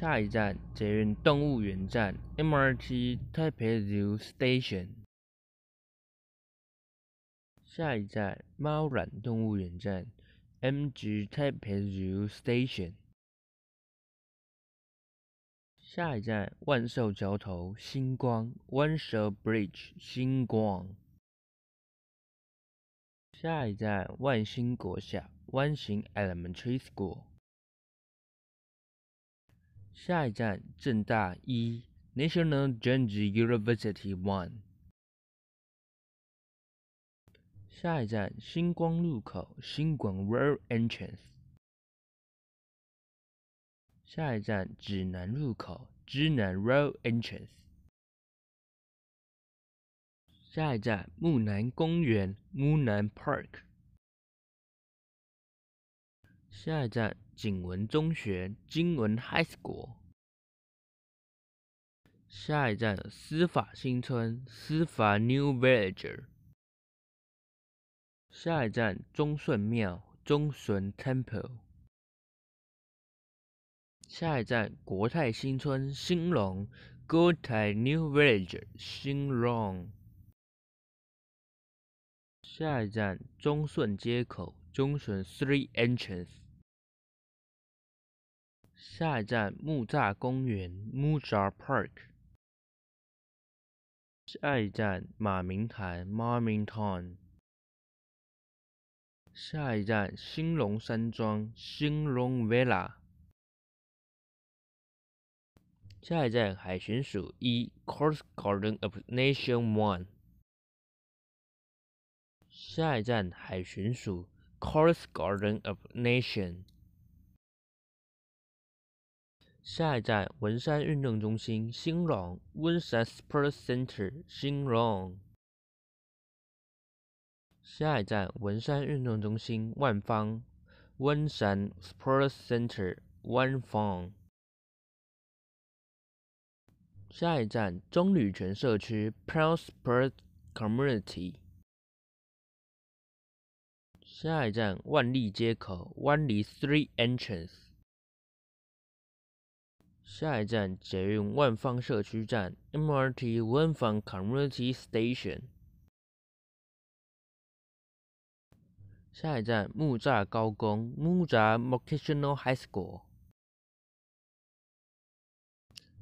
下一站捷运动物园站 MRT t a Zoo Station。下一站猫软动物园站 MGL t a Zoo Station。下一站万寿桥头星光 Wan Shou Bridge 星光。下一站万兴国小 o n e i Elementary School。下一站，正大一 National Chengchi University One。下一站，星光路口星光 Road Entrance。下一站，指南入口指南 Road Entrance。下一站，木南公园木南 Park。下一站。景文中学（景文 High School）。下一站，司法新村（司法 New Village）。下一站，中顺庙（中顺 Temple）。下一站，国泰新村（新隆 Good Thai New Village 新隆）。下一站，中顺街口（中顺 Three Entrance）。下一站木栅公园 m o z j a Park。下一站马明台 m a r m i n t o n 下一站兴隆山庄，兴隆 Villa。下一站海巡署一，Coast Guard n of Nation One。下一站海巡署，Coast Guard n of Nation。下一站文山运动中心新隆，Wen Shan Sports Center 新隆。下一站文山运动中心万方，Wen Shan Sports Center 万方。下一站棕榈泉社区 p a r l Sports Community。下一站万利街口，o 万利 Three Entrance。下一站捷运万芳社区站 （MRT Wanfang Community Station）。下一站木栅高工 m u j a Vocational High School）。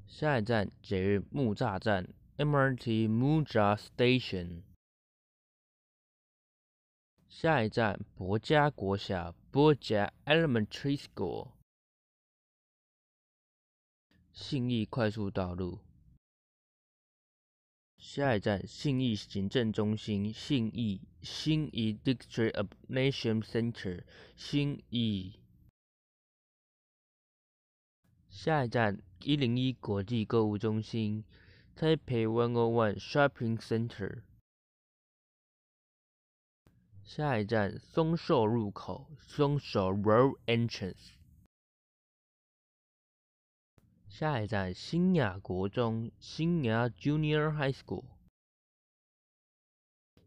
下一站捷运木栅站 （MRT m u j a Station）。下一站博嘉国小博 o Elementary School）。信义快速道路。下一站，信义行政中心，信义，新义 District of Nation Center，新义。下一站，一零一国际购物中心 t a p e One O One Shopping Center。下一站，松寿入口，松寿 Road Entrance。下一站新雅国中，新雅 Junior High School。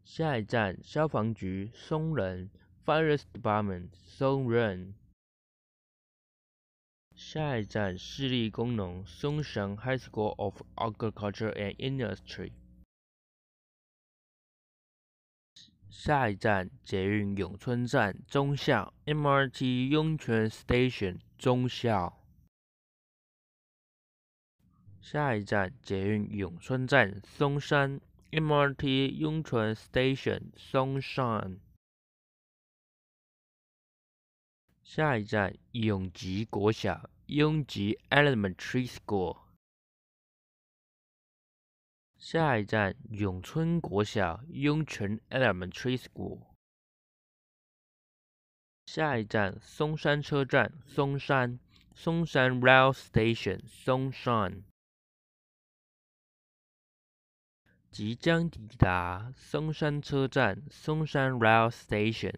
下一站消防局，松仁 f i r e s t Department, Songren。下一站市立工农，松山 High School of Agriculture and Industry。下一站捷运永春站中校，MRT 涌泉 Station 中校。下一站捷运永春站，松山 MRT 永春 Station，松山。下一站永吉国小，永吉 Elementary School。下一站永春国小，永春 Elementary School。下一站松山车站，松山，松山 Rail Station，松山。即将抵达松山车站（松山 Rail Station）。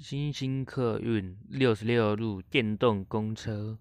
新兴客运六十六路电动公车。